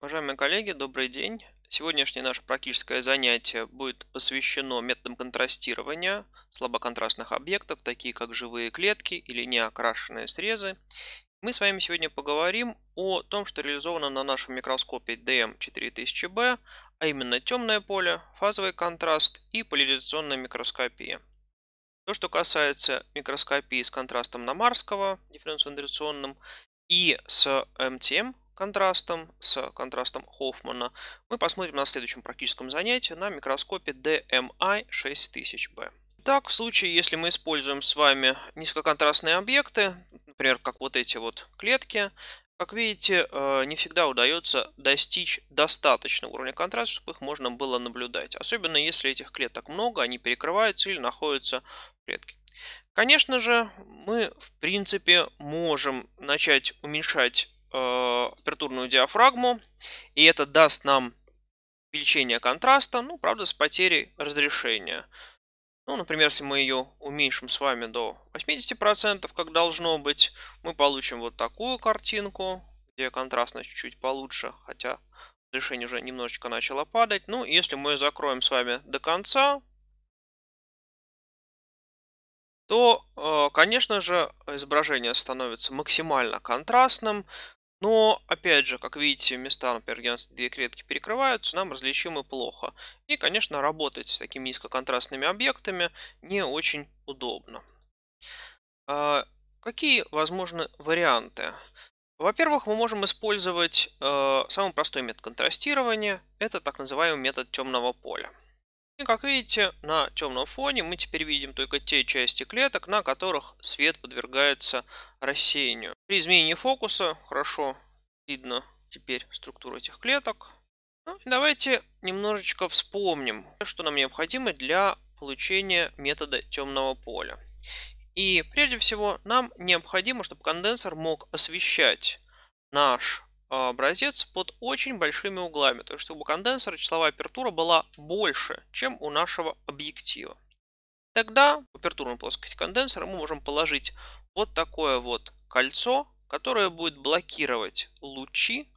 Уважаемые коллеги, добрый день. Сегодняшнее наше практическое занятие будет посвящено методам контрастирования слабоконтрастных объектов, такие как живые клетки или неокрашенные срезы. Мы с вами сегодня поговорим о том, что реализовано на нашем микроскопе DM4000B, а именно темное поле, фазовый контраст и поляризационная микроскопия. То, что касается микроскопии с контрастом на Марского, дифференциационным, и с МТМ, контрастом, с контрастом Хоффмана, мы посмотрим на следующем практическом занятии на микроскопе DMI 6000B. Эм так, в случае, если мы используем с вами низкоконтрастные объекты, например, как вот эти вот клетки, как видите, э, не всегда удается достичь достаточного уровня контраста, чтобы их можно было наблюдать. Особенно если этих клеток много, они перекрываются или находятся в клетке. Конечно же, мы в принципе можем начать уменьшать Э, апертурную диафрагму, и это даст нам увеличение контраста, ну, правда, с потерей разрешения. Ну, например, если мы ее уменьшим с вами до 80%, как должно быть, мы получим вот такую картинку, где контрастность чуть-чуть получше, хотя разрешение уже немножечко начало падать. Ну, если мы закроем с вами до конца, то, э, конечно же, изображение становится максимально контрастным. Но, опять же, как видите, места, например, где у нас две клетки перекрываются, нам различимы плохо. И, конечно, работать с такими низкоконтрастными объектами не очень удобно. А, какие возможны варианты? Во-первых, мы можем использовать э, самый простой метод контрастирования. Это так называемый метод темного поля. И как видите, на темном фоне мы теперь видим только те части клеток, на которых свет подвергается рассеянию. При изменении фокуса хорошо видно теперь структуру этих клеток. Ну, и давайте немножечко вспомним, что нам необходимо для получения метода темного поля. И прежде всего нам необходимо, чтобы конденсер мог освещать наш а, образец под очень большими углами, то есть чтобы у конденсора числовая апертура была больше, чем у нашего объектива. Тогда в апертурную плоскость конденсера мы можем положить вот такое вот кольцо, которое будет блокировать лучи,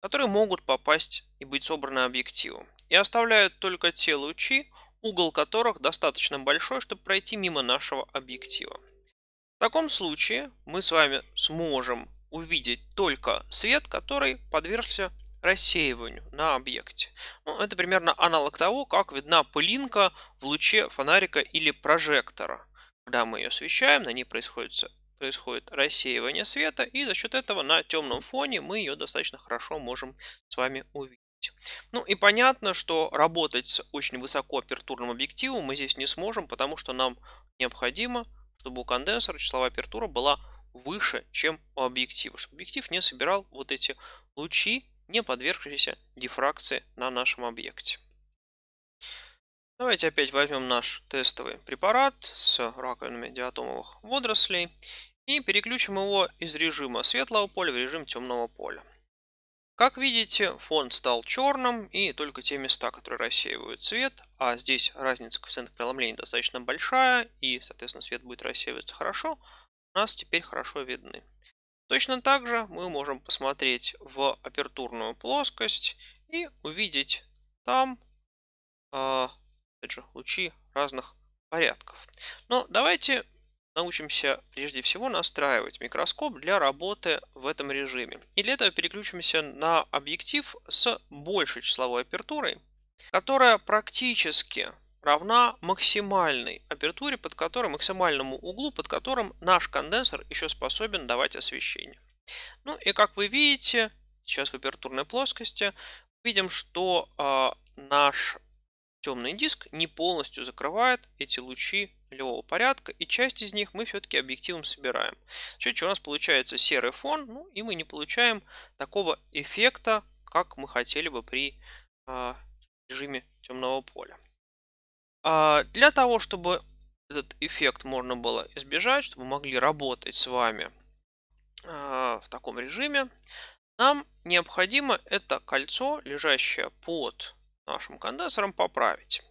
которые могут попасть и быть собраны объективом. И оставляют только те лучи, угол которых достаточно большой, чтобы пройти мимо нашего объектива. В таком случае мы с вами сможем увидеть только свет, который подвергся рассеиванию на объекте. Ну, это примерно аналог того, как видна пылинка в луче фонарика или прожектора. Когда мы ее освещаем, на ней происходит происходит рассеивание света, и за счет этого на темном фоне мы ее достаточно хорошо можем с вами увидеть. Ну и понятно, что работать с очень высокоапертурным объективом мы здесь не сможем, потому что нам необходимо, чтобы у конденсатора числовая апертура была выше, чем у объектива, чтобы объектив не собирал вот эти лучи, не подвергшиеся дифракции на нашем объекте. Давайте опять возьмем наш тестовый препарат с раковинами диатомовых водорослей и переключим его из режима светлого поля в режим темного поля. Как видите, фон стал черным и только те места, которые рассеивают свет, а здесь разница коэффициента преломления достаточно большая и, соответственно, свет будет рассеиваться хорошо, у нас теперь хорошо видны. Точно так же мы можем посмотреть в апертурную плоскость и увидеть там а, опять же, лучи разных порядков. Но давайте научимся прежде всего настраивать микроскоп для работы в этом режиме. И для этого переключимся на объектив с большей числовой апертурой, которая практически равна максимальной апертуре, под которой, максимальному углу, под которым наш конденсер еще способен давать освещение. Ну и как вы видите, сейчас в апертурной плоскости, видим, что э, наш темный диск не полностью закрывает эти лучи левого порядка, и часть из них мы все-таки объективом собираем. Чуть-чуть у нас получается серый фон, ну и мы не получаем такого эффекта, как мы хотели бы при э, режиме темного поля. А для того, чтобы этот эффект можно было избежать, чтобы мы могли работать с вами э, в таком режиме, нам необходимо это кольцо, лежащее под нашим конденсором поправить.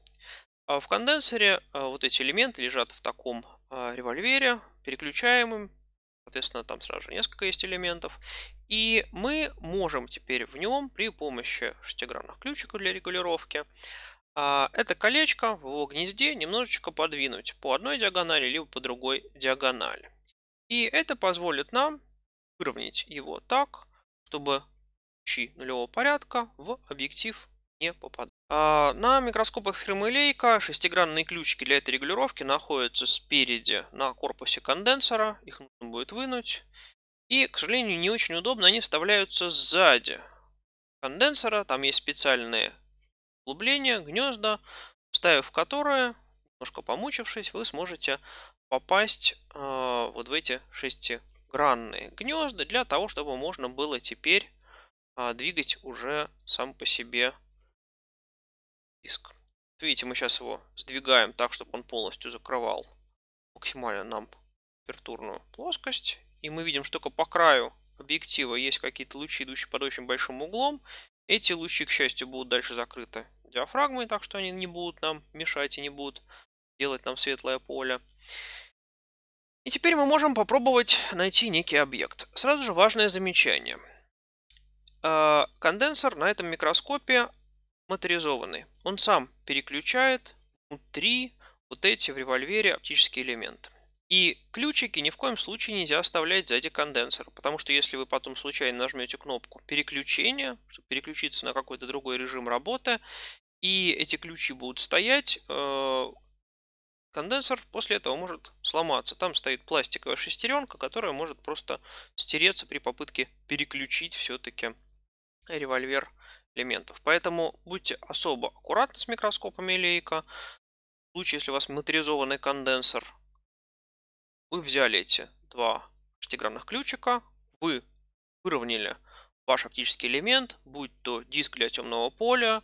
А в конденсоре а, вот эти элементы лежат в таком а, револьвере, переключаемым. Соответственно, там сразу же несколько есть элементов. И мы можем теперь в нем при помощи шестигранных ключиков для регулировки это колечко в его гнезде немножечко подвинуть по одной диагонали либо по другой диагонали. И это позволит нам выровнять его так, чтобы ключи нулевого порядка в объектив не попадает. А, на микроскопах Фермилейка шестигранные ключики для этой регулировки находятся спереди на корпусе конденсора. Их нужно будет вынуть. И, к сожалению, не очень удобно, они вставляются сзади конденсора. Там есть специальные углубления, гнезда, вставив которые, немножко помучившись, вы сможете попасть э, вот в эти шестигранные гнезда для того, чтобы можно было теперь э, двигать уже сам по себе Видите, мы сейчас его сдвигаем так, чтобы он полностью закрывал максимально нам апертурную плоскость. И мы видим, что только по краю объектива есть какие-то лучи, идущие под очень большим углом. Эти лучи, к счастью, будут дальше закрыты диафрагмой, так что они не будут нам мешать и не будут делать нам светлое поле. И теперь мы можем попробовать найти некий объект. Сразу же важное замечание. А, конденсер на этом микроскопе моторизованный. Он сам переключает внутри вот эти в револьвере оптические элементы. И ключики ни в коем случае нельзя оставлять сзади конденсора, потому что если вы потом случайно нажмете кнопку переключения, чтобы переключиться на какой-то другой режим работы, и эти ключи будут стоять, э, конденсор после этого может сломаться. Там стоит пластиковая шестеренка, которая может просто стереться при попытке переключить все-таки револьвер элементов. Поэтому будьте особо аккуратны с микроскопами лейка. В случае, если у вас моторизованный конденсер. вы взяли эти два шестигранных ключика, вы выровняли ваш оптический элемент, будь то диск для темного поля,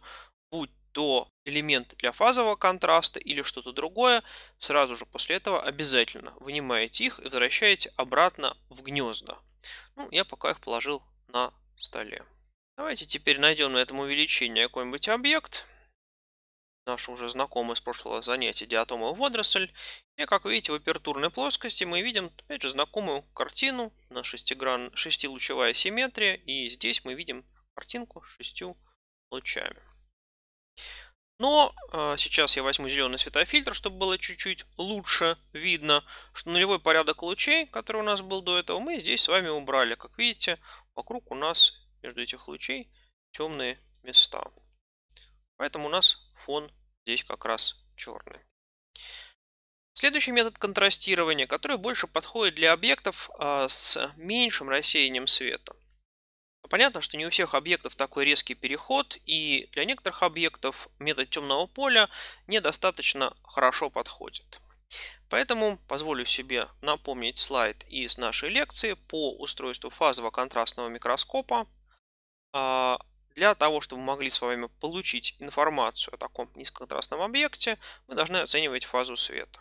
будь то элемент для фазового контраста или что-то другое, сразу же после этого обязательно вынимаете их и возвращаете обратно в гнезда. Ну, я пока их положил на столе. Давайте теперь найдем на этом увеличении какой-нибудь объект. Наш уже знакомый с прошлого занятия диатомовый водоросль. И как видите в апертурной плоскости мы видим опять же знакомую картину на шестигран... шестилучевая симметрия. И здесь мы видим картинку с шестью лучами. Но э, сейчас я возьму зеленый светофильтр, чтобы было чуть-чуть лучше видно, что нулевой порядок лучей, который у нас был до этого, мы здесь с вами убрали. Как видите, вокруг у нас между этих лучей темные места. Поэтому у нас фон здесь как раз черный. Следующий метод контрастирования, который больше подходит для объектов а, с меньшим рассеянием света. Понятно, что не у всех объектов такой резкий переход, и для некоторых объектов метод темного поля недостаточно хорошо подходит. Поэтому позволю себе напомнить слайд из нашей лекции по устройству фазово-контрастного микроскопа, а, для того, чтобы мы могли с вами получить информацию о таком низкоконтрастном объекте, мы должны оценивать фазу света.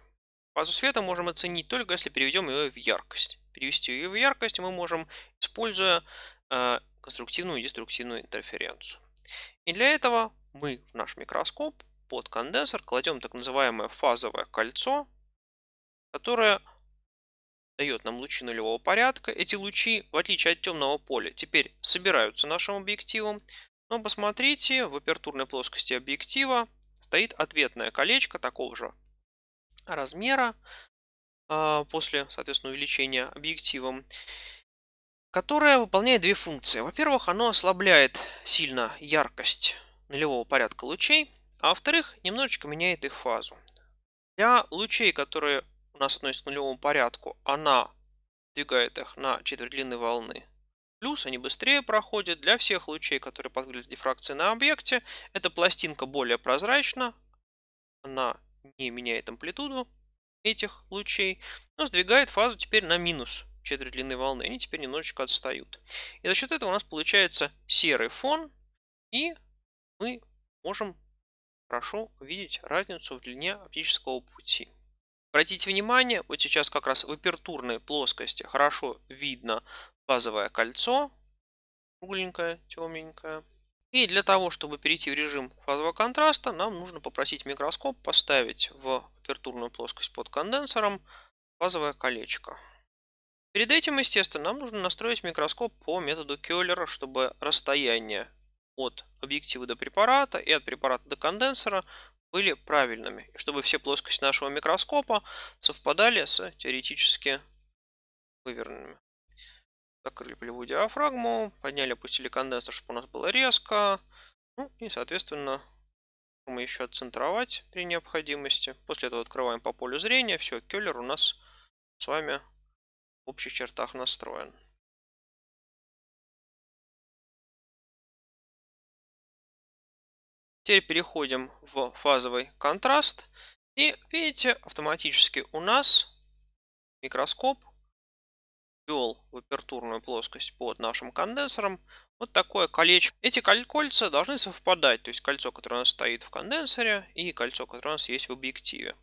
Фазу света можем оценить только если переведем ее в яркость. Перевести ее в яркость мы можем, используя а, конструктивную и деструктивную интерференцию. И для этого мы в наш микроскоп под конденсер кладем так называемое фазовое кольцо, которое дает нам лучи нулевого порядка. Эти лучи, в отличие от темного поля, теперь собираются нашим объективом. Но посмотрите, в апертурной плоскости объектива стоит ответное колечко такого же размера а, после, соответственно, увеличения объективом, которое выполняет две функции. Во-первых, оно ослабляет сильно яркость нулевого порядка лучей, а во-вторых, немножечко меняет их фазу. Для лучей, которые нас относится к нулевому порядку, она двигает их на четверть длины волны. Плюс они быстрее проходят для всех лучей, которые подвергли дифракции на объекте. Эта пластинка более прозрачна, она не меняет амплитуду этих лучей, но сдвигает фазу теперь на минус четверть длины волны. Они теперь немножечко отстают. И за счет этого у нас получается серый фон, и мы можем хорошо видеть разницу в длине оптического пути. Обратите внимание, вот сейчас как раз в апертурной плоскости хорошо видно базовое кольцо, кругленькое, темненькое. И для того, чтобы перейти в режим фазового контраста, нам нужно попросить микроскоп поставить в апертурную плоскость под конденсором фазовое колечко. Перед этим, естественно, нам нужно настроить микроскоп по методу Келлера, чтобы расстояние от объектива до препарата и от препарата до конденсора были правильными, и чтобы все плоскости нашего микроскопа совпадали с теоретически выверненными. Закрыли полевую диафрагму, подняли, опустили конденсатор, чтобы у нас было резко. Ну и, соответственно, мы еще отцентровать при необходимости. После этого открываем по полю зрения. Все, келлер у нас с вами в общих чертах настроен. Теперь переходим в фазовый контраст. И видите, автоматически у нас микроскоп ввел в апертурную плоскость под нашим конденсором вот такое колечко. Эти кольца должны совпадать, то есть кольцо, которое у нас стоит в конденсоре, и кольцо, которое у нас есть в объективе.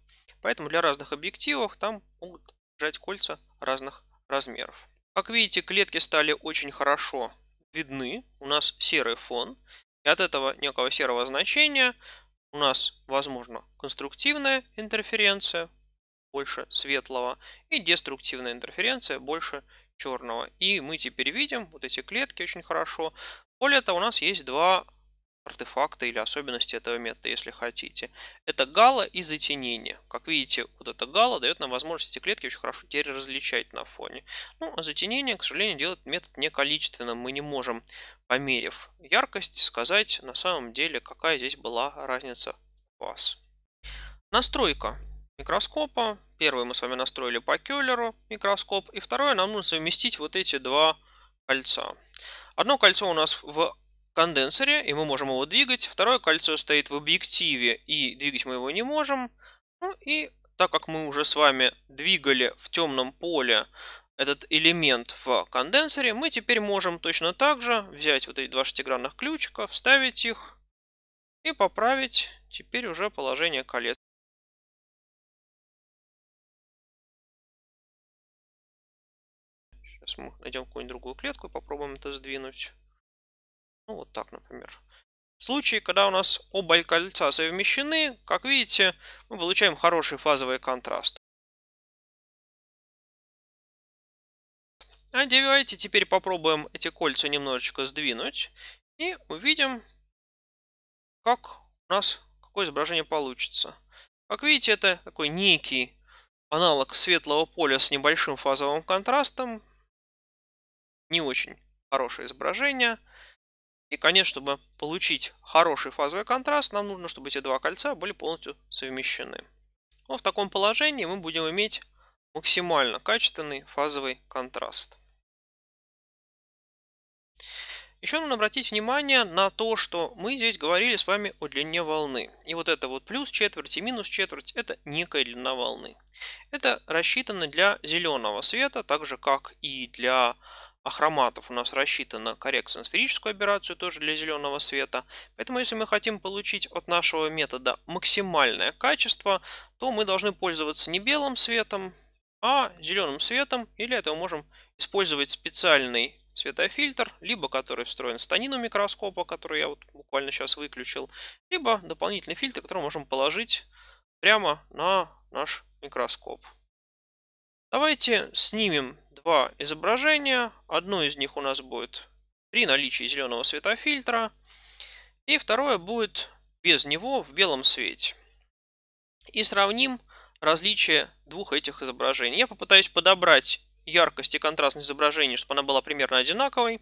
Поэтому для разных объективов там могут лежать кольца разных размеров. Как видите, клетки стали очень хорошо видны. У нас серый фон. И от этого некого серого значения у нас возможно конструктивная интерференция, больше светлого, и деструктивная интерференция, больше черного. И мы теперь видим вот эти клетки очень хорошо. Более того, у нас есть два артефакта или особенности этого метода, если хотите. Это гала и затенение. Как видите, вот эта гала дает нам возможность эти клетки очень хорошо теперь различать на фоне. Ну, а затенение, к сожалению, делает метод не количественным. Мы не можем, померив яркость, сказать на самом деле, какая здесь была разница у вас. Настройка микроскопа. Первое мы с вами настроили по Келлеру микроскоп. И второе, нам нужно совместить вот эти два кольца. Одно кольцо у нас в Конденсере и мы можем его двигать. Второе кольцо стоит в объективе, и двигать мы его не можем. Ну и так как мы уже с вами двигали в темном поле этот элемент в конденсере, мы теперь можем точно так же взять вот эти два шестигранных ключика, вставить их и поправить теперь уже положение колец. Сейчас мы найдем какую-нибудь другую клетку и попробуем это сдвинуть. Ну, вот так, например. В случае, когда у нас оба кольца совмещены, как видите, мы получаем хороший фазовый контраст. А давайте теперь попробуем эти кольца немножечко сдвинуть и увидим, как у нас какое изображение получится. Как видите, это такой некий аналог светлого поля с небольшим фазовым контрастом. Не очень хорошее изображение. И, конечно, чтобы получить хороший фазовый контраст, нам нужно, чтобы эти два кольца были полностью совмещены. Но ну, в таком положении мы будем иметь максимально качественный фазовый контраст. Еще нужно обратить внимание на то, что мы здесь говорили с вами о длине волны. И вот это вот плюс четверть и минус четверть – это некая длина волны. Это рассчитано для зеленого света, так же как и для Ахроматов у нас рассчитан на сферическую операцию, тоже для зеленого света. Поэтому если мы хотим получить от нашего метода максимальное качество, то мы должны пользоваться не белым светом, а зеленым светом. И для этого можем использовать специальный светофильтр, либо который встроен в станину микроскопа, который я вот буквально сейчас выключил, либо дополнительный фильтр, который можем положить прямо на наш микроскоп. Давайте снимем два изображения. Одно из них у нас будет при наличии зеленого светофильтра. И второе будет без него в белом свете. И сравним различие двух этих изображений. Я попытаюсь подобрать яркость и контрастность изображения, чтобы она была примерно одинаковой.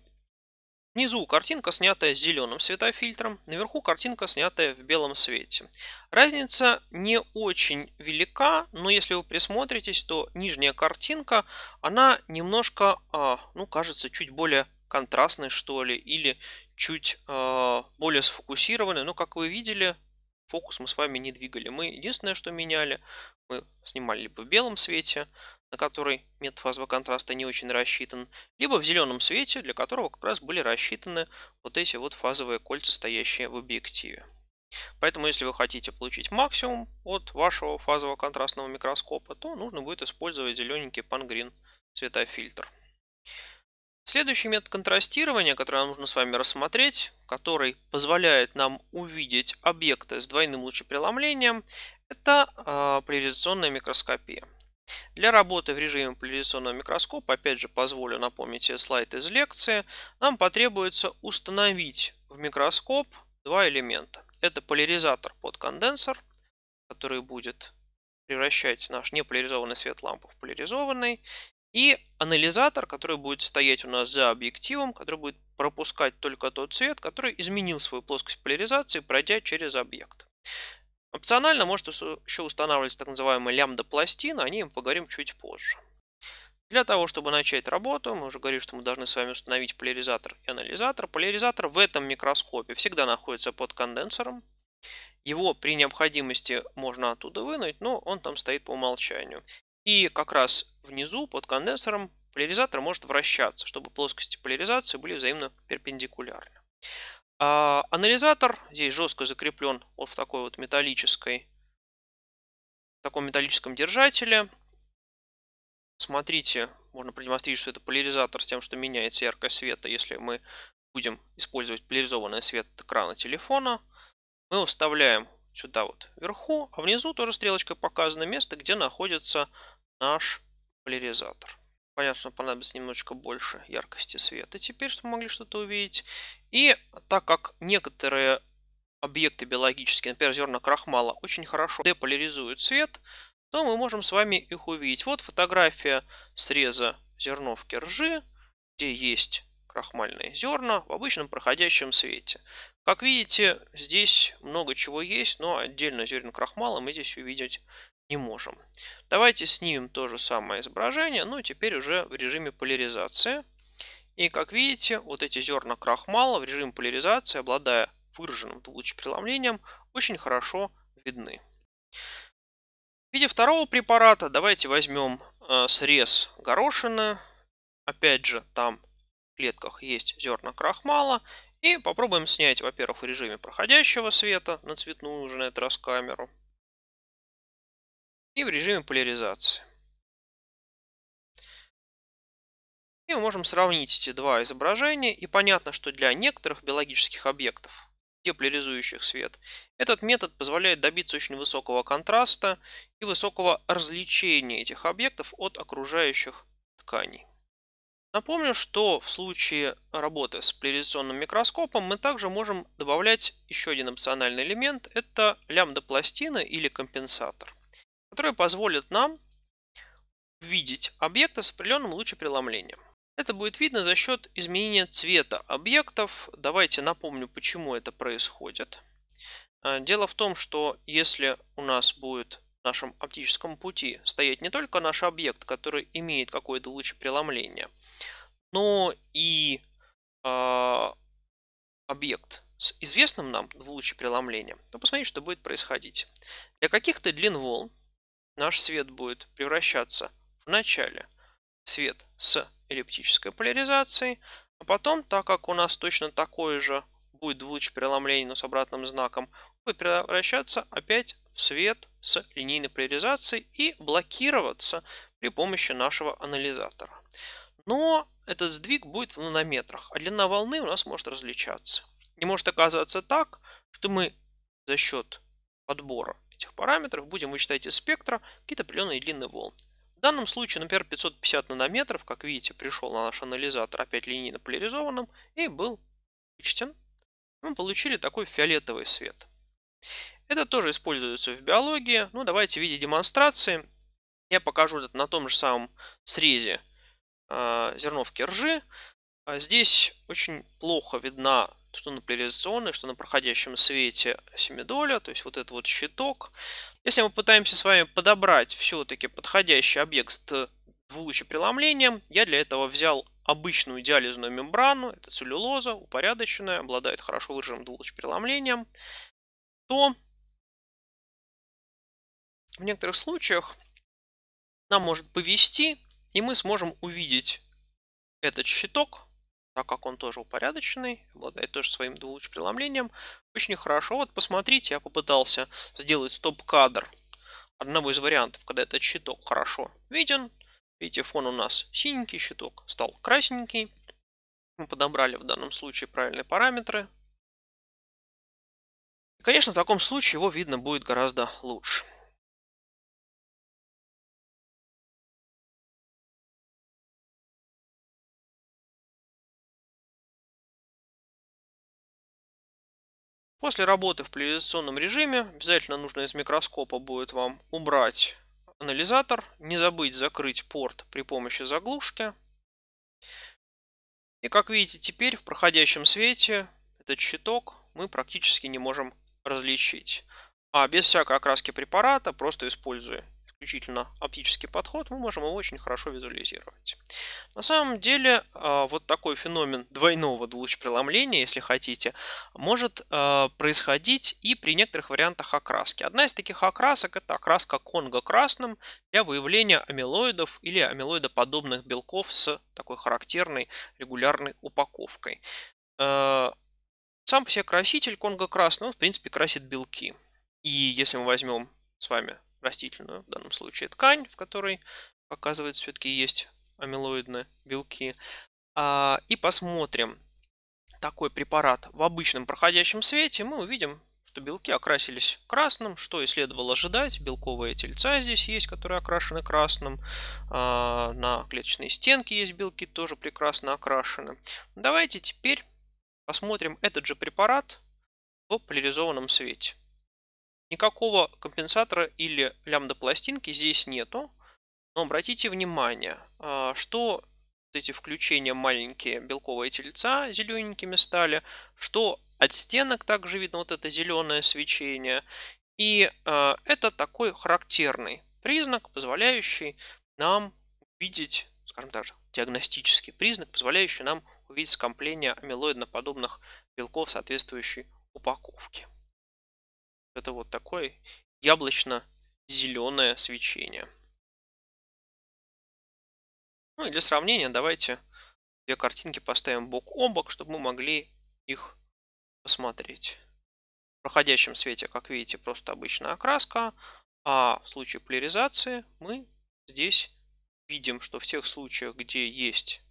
Внизу картинка, снятая с зеленым светофильтром, наверху картинка, снятая в белом свете. Разница не очень велика, но если вы присмотритесь, то нижняя картинка, она немножко, а, ну, кажется, чуть более контрастной, что ли, или чуть а, более сфокусированной. Но, как вы видели, фокус мы с вами не двигали. Мы единственное, что меняли, мы снимали либо в белом свете, на который метод фазового контраста не очень рассчитан, либо в зеленом свете, для которого как раз были рассчитаны вот эти вот фазовые кольца, стоящие в объективе. Поэтому, если вы хотите получить максимум от вашего фазового контрастного микроскопа, то нужно будет использовать зелененький пангрин цветофильтр. Следующий метод контрастирования, который нам нужно с вами рассмотреть, который позволяет нам увидеть объекты с двойным лучепреломлением, это а, поляризационная микроскопия. Для работы в режиме поляризационного микроскопа, опять же позволю напомнить себе слайд из лекции, нам потребуется установить в микроскоп два элемента. Это поляризатор под конденсор, который будет превращать наш неполяризованный свет лампы в поляризованный, и анализатор, который будет стоять у нас за объективом, который будет пропускать только тот цвет, который изменил свою плоскость поляризации, пройдя через объект. Опционально может еще устанавливаться так называемая лямбда пластина, о ней мы поговорим чуть позже. Для того, чтобы начать работу, мы уже говорили, что мы должны с вами установить поляризатор и анализатор. Поляризатор в этом микроскопе всегда находится под конденсором. Его при необходимости можно оттуда вынуть, но он там стоит по умолчанию. И как раз внизу под конденсором поляризатор может вращаться, чтобы плоскости поляризации были взаимно перпендикулярны. А, анализатор здесь жестко закреплен вот в такой вот металлической, в таком металлическом держателе. Смотрите, можно продемонстрировать, что это поляризатор с тем, что меняется яркость света. Если мы будем использовать поляризованный свет от экрана телефона, мы его вставляем сюда вот вверху, а внизу тоже стрелочкой показано место, где находится наш поляризатор. Понятно, что понадобится немножечко больше яркости света теперь, чтобы могли что-то увидеть. И так как некоторые объекты биологические, например, зерна крахмала, очень хорошо деполяризуют свет, то мы можем с вами их увидеть. Вот фотография среза зерновки ржи, где есть крахмальные зерна в обычном проходящем свете. Как видите, здесь много чего есть, но отдельно зерен крахмала мы здесь увидеть не можем. Давайте снимем то же самое изображение, но ну теперь уже в режиме поляризации. И как видите, вот эти зерна крахмала в режиме поляризации, обладая выраженным лучепреломлением, очень хорошо видны. В виде второго препарата давайте возьмем э, срез горошины. Опять же, там в клетках есть зерна крахмала. И попробуем снять, во-первых, в режиме проходящего света на цветную уже на этот раз камеру – и в режиме поляризации. И мы можем сравнить эти два изображения, и понятно, что для некоторых биологических объектов, деполяризующих свет, этот метод позволяет добиться очень высокого контраста и высокого развлечения этих объектов от окружающих тканей. Напомню, что в случае работы с поляризационным микроскопом мы также можем добавлять еще один опциональный элемент – это лямбда-пластина или компенсатор которые позволят нам видеть объекта с определенным лучепреломлением. Это будет видно за счет изменения цвета объектов. Давайте напомню, почему это происходит. А, дело в том, что если у нас будет в нашем оптическом пути стоять не только наш объект, который имеет какое-то лучепреломление, но и э, объект с известным нам двулучепреломлением, то посмотрите, что будет происходить. Для каких-то длин волн наш свет будет превращаться в начале в свет с эллиптической поляризацией, а потом, так как у нас точно такое же будет луч преломления, но с обратным знаком, будет превращаться опять в свет с линейной поляризацией и блокироваться при помощи нашего анализатора. Но этот сдвиг будет в нанометрах, а длина волны у нас может различаться. Не может оказаться так, что мы за счет подбора этих параметров будем вычитать из спектра какие-то определенные длины волн. В данном случае, например, 550 нанометров, как видите, пришел на наш анализатор опять линейно поляризованным и был вычтен. Мы получили такой фиолетовый свет. Это тоже используется в биологии. Ну, давайте в виде демонстрации. Я покажу это на том же самом срезе э, а, зерновки ржи. А здесь очень плохо видна, что на поляризационной, что на проходящем свете семидоля, то есть вот этот вот щиток. Если мы пытаемся с вами подобрать все-таки подходящий объект с двулучепреломлением, я для этого взял обычную диализную мембрану, это целлюлоза, упорядоченная, обладает хорошо выраженным двулучепреломлением, то в некоторых случаях нам может повести, и мы сможем увидеть этот щиток, так как он тоже упорядоченный, обладает тоже своим двулуч преломлением. Очень хорошо. Вот посмотрите, я попытался сделать стоп-кадр одного из вариантов, когда этот щиток хорошо виден. Видите, фон у нас синенький, щиток стал красненький. Мы подобрали в данном случае правильные параметры. И, конечно, в таком случае его видно будет гораздо лучше. После работы в поляризационном режиме обязательно нужно из микроскопа будет вам убрать анализатор, не забыть закрыть порт при помощи заглушки. И как видите, теперь в проходящем свете этот щиток мы практически не можем различить. А без всякой окраски препарата, просто используя исключительно оптический подход, мы можем его очень хорошо визуализировать. На самом деле, а, вот такой феномен двойного луч-преломления, если хотите, может а, происходить и при некоторых вариантах окраски. Одна из таких окрасок – это окраска конго красным для выявления амилоидов или амилоидоподобных белков с такой характерной регулярной упаковкой. А, сам по себе краситель конго красный, он в принципе красит белки. И если мы возьмем с вами растительную в данном случае ткань, в которой, показывается, все-таки есть амилоидные белки. А, и посмотрим такой препарат в обычном проходящем свете, мы увидим, что белки окрасились красным, что и следовало ожидать. Белковые тельца здесь есть, которые окрашены красным. А, на клеточной стенке есть белки, тоже прекрасно окрашены. Давайте теперь посмотрим этот же препарат в поляризованном свете. Никакого компенсатора или лямбда-пластинки здесь нету. Но обратите внимание, а, что вот эти включения маленькие белковые тельца зелененькими стали, что от стенок также видно вот это зеленое свечение. И а, это такой характерный признак, позволяющий нам увидеть, скажем так, диагностический признак, позволяющий нам увидеть скопление амилоидно-подобных белков соответствующей упаковки. Это вот такое яблочно-зеленое свечение. Ну и для сравнения давайте две картинки поставим бок о бок, чтобы мы могли их посмотреть. В проходящем свете, как видите, просто обычная окраска, а в случае поляризации мы здесь видим, что в тех случаях, где есть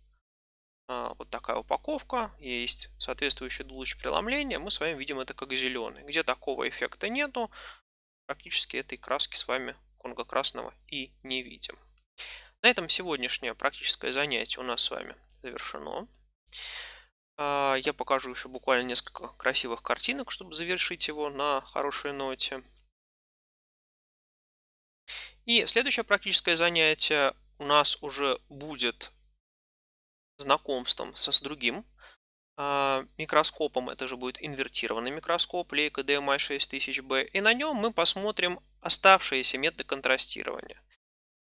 а, вот такая упаковка, есть соответствующий луч преломления, мы с вами видим это как зеленый. Где такого эффекта нету, практически этой краски с вами конго красного и не видим. На этом сегодняшнее практическое занятие у нас с вами завершено. А, я покажу еще буквально несколько красивых картинок, чтобы завершить его на хорошей ноте. И следующее практическое занятие у нас уже будет знакомством со, с другим а, микроскопом, это же будет инвертированный микроскоп, Leica DMI 6000B, и на нем мы посмотрим оставшиеся методы контрастирования.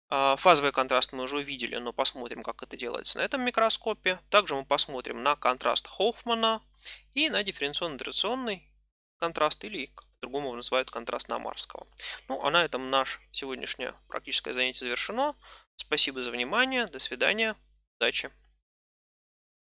А, фазовый контраст мы уже увидели, но посмотрим, как это делается на этом микроскопе. Также мы посмотрим на контраст Хоффмана и на дифференционно-итерационный контраст или по-другому его называют контраст Намарского. Ну, а на этом наш сегодняшнее практическое занятие завершено. Спасибо за внимание, до свидания, удачи!